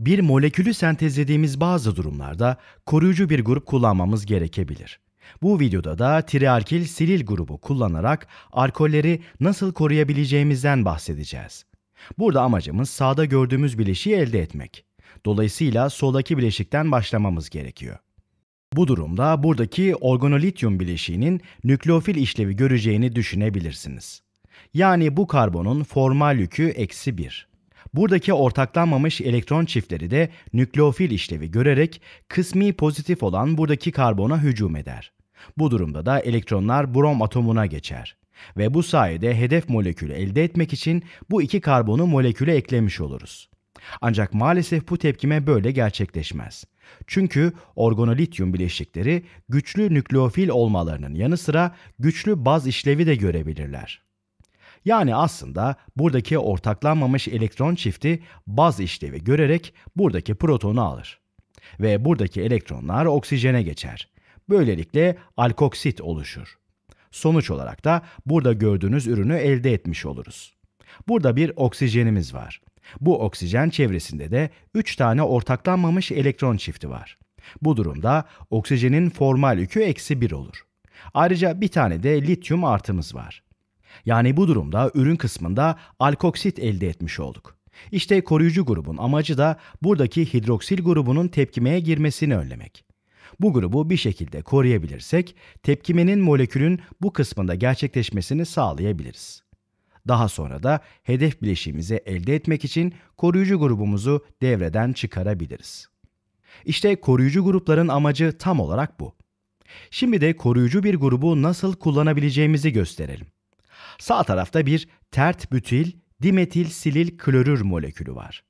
bir molekülü sentezlediğimiz bazı durumlarda koruyucu bir grup kullanmamız gerekebilir. Bu videoda da triarkil silil grubu kullanarak alkolleri nasıl koruyabileceğimizden bahsedeceğiz. Burada amacımız sağda gördüğümüz bileşiği elde etmek. Dolayısıyla soldaki bileşikten başlamamız gerekiyor. Bu durumda buradaki organolityum bileşiğinin nükleofil işlevi göreceğini düşünebilirsiniz. Yani bu karbonun formal yükü eksi 1. Buradaki ortaklanmamış elektron çiftleri de nükleofil işlevi görerek kısmi pozitif olan buradaki karbona hücum eder. Bu durumda da elektronlar brom atomuna geçer ve bu sayede hedef molekülü elde etmek için bu iki karbonu moleküle eklemiş oluruz. Ancak maalesef bu tepkime böyle gerçekleşmez. Çünkü organolityum bileşikleri güçlü nükleofil olmalarının yanı sıra güçlü baz işlevi de görebilirler. Yani aslında buradaki ortaklanmamış elektron çifti baz işlevi görerek buradaki protonu alır. Ve buradaki elektronlar oksijene geçer. Böylelikle alkoksit oluşur. Sonuç olarak da burada gördüğünüz ürünü elde etmiş oluruz. Burada bir oksijenimiz var. Bu oksijen çevresinde de 3 tane ortaklanmamış elektron çifti var. Bu durumda oksijenin formal yükü eksi 1 olur. Ayrıca bir tane de lityum artımız var. Yani bu durumda ürün kısmında alkoksit elde etmiş olduk. İşte koruyucu grubun amacı da buradaki hidroksil grubunun tepkimeye girmesini önlemek. Bu grubu bir şekilde koruyabilirsek tepkimenin molekülün bu kısmında gerçekleşmesini sağlayabiliriz. Daha sonra da hedef bileşiğimizi elde etmek için koruyucu grubumuzu devreden çıkarabiliriz. İşte koruyucu grupların amacı tam olarak bu. Şimdi de koruyucu bir grubu nasıl kullanabileceğimizi gösterelim. Sağ tarafta bir tert bütil dimetil silil klorür molekülü var.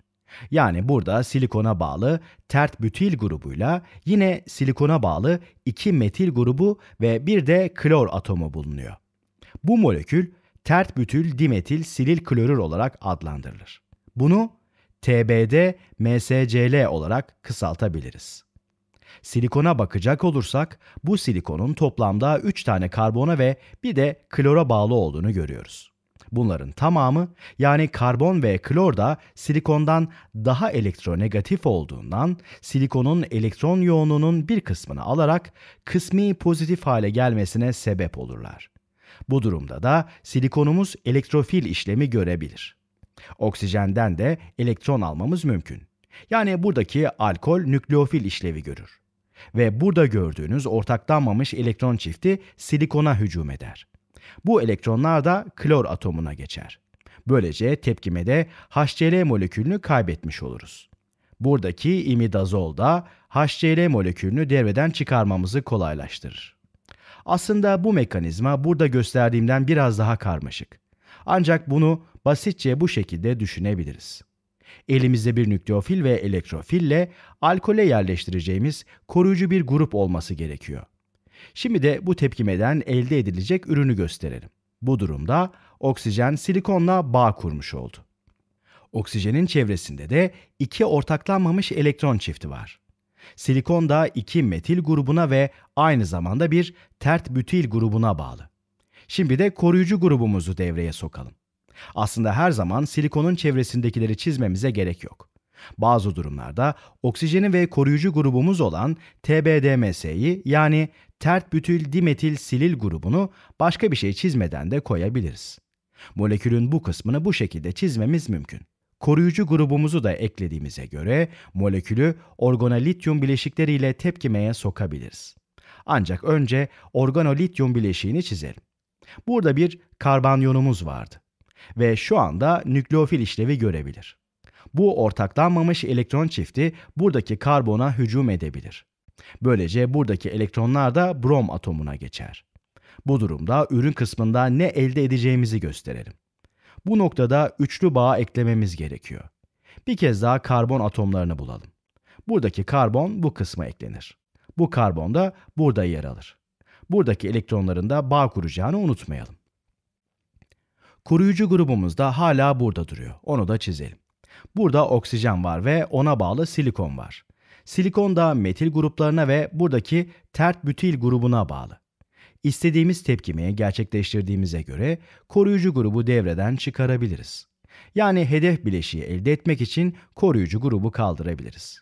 Yani burada silikona bağlı tert bütil grubuyla yine silikona bağlı iki metil grubu ve bir de klor atomu bulunuyor. Bu molekül tert bütil dimetil silil klorür olarak adlandırılır. Bunu TBD MSCl olarak kısaltabiliriz. Silikona bakacak olursak bu silikonun toplamda 3 tane karbona ve bir de klora bağlı olduğunu görüyoruz. Bunların tamamı yani karbon ve klor da silikondan daha elektronegatif olduğundan silikonun elektron yoğunluğunun bir kısmını alarak kısmi pozitif hale gelmesine sebep olurlar. Bu durumda da silikonumuz elektrofil işlemi görebilir. Oksijenden de elektron almamız mümkün. Yani buradaki alkol nükleofil işlevi görür. Ve burada gördüğünüz ortaklanmamış elektron çifti silikona hücum eder. Bu elektronlar da klor atomuna geçer. Böylece tepkimede HCl molekülünü kaybetmiş oluruz. Buradaki imidazol da HCl molekülünü devreden çıkarmamızı kolaylaştırır. Aslında bu mekanizma burada gösterdiğimden biraz daha karmaşık. Ancak bunu basitçe bu şekilde düşünebiliriz. Elimizde bir nükleofil ve elektrofille alkole yerleştireceğimiz koruyucu bir grup olması gerekiyor. Şimdi de bu tepkimeden elde edilecek ürünü gösterelim. Bu durumda oksijen silikonla bağ kurmuş oldu. Oksijenin çevresinde de iki ortaklanmamış elektron çifti var. Silikon da iki metil grubuna ve aynı zamanda bir tert bütil grubuna bağlı. Şimdi de koruyucu grubumuzu devreye sokalım. Aslında her zaman silikonun çevresindekileri çizmemize gerek yok. Bazı durumlarda oksijeni ve koruyucu grubumuz olan TBDMS'yi yani tert bütül dimetil silil grubunu başka bir şey çizmeden de koyabiliriz. Molekülün bu kısmını bu şekilde çizmemiz mümkün. Koruyucu grubumuzu da eklediğimize göre molekülü organolityum bileşikleriyle tepkimeye sokabiliriz. Ancak önce organolityum bileşiğini çizelim. Burada bir karbanyonumuz vardı ve şu anda nükleofil işlevi görebilir. Bu ortaklanmamış elektron çifti buradaki karbona hücum edebilir. Böylece buradaki elektronlar da brom atomuna geçer. Bu durumda ürün kısmında ne elde edeceğimizi gösterelim. Bu noktada üçlü bağ eklememiz gerekiyor. Bir kez daha karbon atomlarını bulalım. Buradaki karbon bu kısma eklenir. Bu karbon da burada yer alır. Buradaki elektronların da bağ kuracağını unutmayalım. Koruyucu grubumuz da hala burada duruyor. Onu da çizelim. Burada oksijen var ve ona bağlı silikon var. Silikon da metil gruplarına ve buradaki tert bütil grubuna bağlı. İstediğimiz tepkimeyi gerçekleştirdiğimize göre koruyucu grubu devreden çıkarabiliriz. Yani hedef bileşiği elde etmek için koruyucu grubu kaldırabiliriz.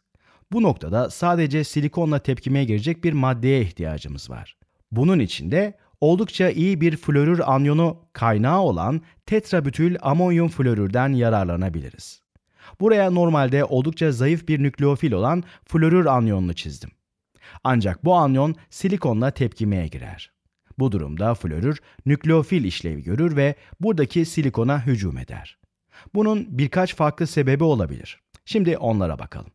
Bu noktada sadece silikonla tepkimeye girecek bir maddeye ihtiyacımız var. Bunun için de oldukça iyi bir florür anyonu kaynağı olan tetrabütül amonyum florürden yararlanabiliriz. Buraya normalde oldukça zayıf bir nükleofil olan florür anyonunu çizdim. Ancak bu anyon silikonla tepkimeye girer. Bu durumda florür nükleofil işlevi görür ve buradaki silikona hücum eder. Bunun birkaç farklı sebebi olabilir. Şimdi onlara bakalım.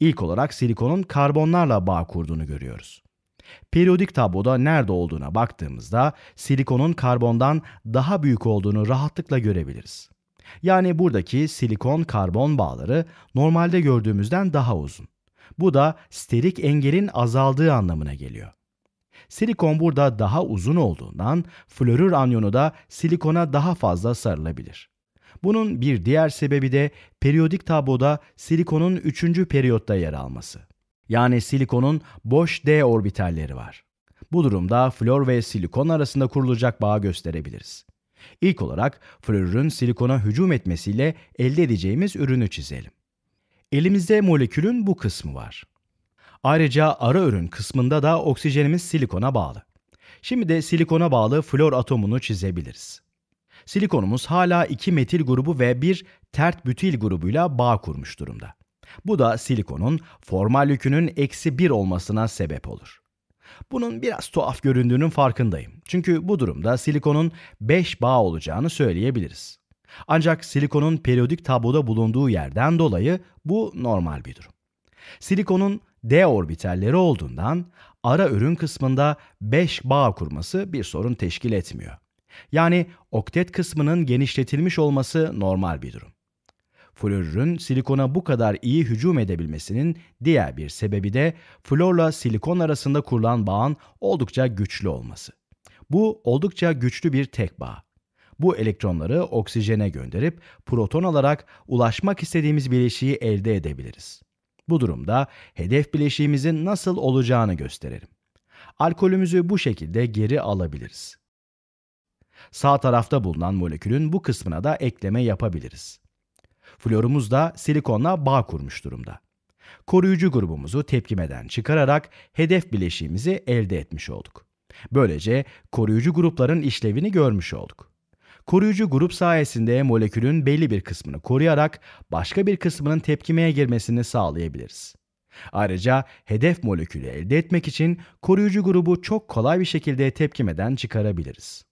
İlk olarak silikonun karbonlarla bağ kurduğunu görüyoruz. Periyodik tabloda nerede olduğuna baktığımızda silikonun karbondan daha büyük olduğunu rahatlıkla görebiliriz. Yani buradaki silikon karbon bağları normalde gördüğümüzden daha uzun. Bu da sterik engelin azaldığı anlamına geliyor. Silikon burada daha uzun olduğundan florür anyonu da silikona daha fazla sarılabilir. Bunun bir diğer sebebi de periyodik tabloda silikonun 3. periyotta yer alması yani silikonun boş d orbitalleri var. Bu durumda flor ve silikon arasında kurulacak bağı gösterebiliriz. İlk olarak florürün silikona hücum etmesiyle elde edeceğimiz ürünü çizelim. Elimizde molekülün bu kısmı var. Ayrıca ara ürün kısmında da oksijenimiz silikona bağlı. Şimdi de silikona bağlı flor atomunu çizebiliriz. Silikonumuz hala 2 metil grubu ve 1 tert bütil grubuyla bağ kurmuş durumda. Bu da silikonun formal yükünün eksi 1 olmasına sebep olur. Bunun biraz tuhaf göründüğünün farkındayım. Çünkü bu durumda silikonun 5 bağ olacağını söyleyebiliriz. Ancak silikonun periyodik tabloda bulunduğu yerden dolayı bu normal bir durum. Silikonun d orbitalleri olduğundan ara ürün kısmında 5 bağ kurması bir sorun teşkil etmiyor. Yani oktet kısmının genişletilmiş olması normal bir durum. Florürün silikona bu kadar iyi hücum edebilmesinin diğer bir sebebi de florla silikon arasında kurulan bağın oldukça güçlü olması. Bu oldukça güçlü bir tek bağ. Bu elektronları oksijene gönderip proton alarak ulaşmak istediğimiz bileşiği elde edebiliriz. Bu durumda hedef bileşiğimizin nasıl olacağını gösterelim. Alkolümüzü bu şekilde geri alabiliriz. Sağ tarafta bulunan molekülün bu kısmına da ekleme yapabiliriz. Florumuz da silikonla bağ kurmuş durumda. Koruyucu grubumuzu tepkimeden çıkararak hedef bileşiğimizi elde etmiş olduk. Böylece koruyucu grupların işlevini görmüş olduk. Koruyucu grup sayesinde molekülün belli bir kısmını koruyarak başka bir kısmının tepkimeye girmesini sağlayabiliriz. Ayrıca hedef molekülü elde etmek için koruyucu grubu çok kolay bir şekilde tepkimeden çıkarabiliriz.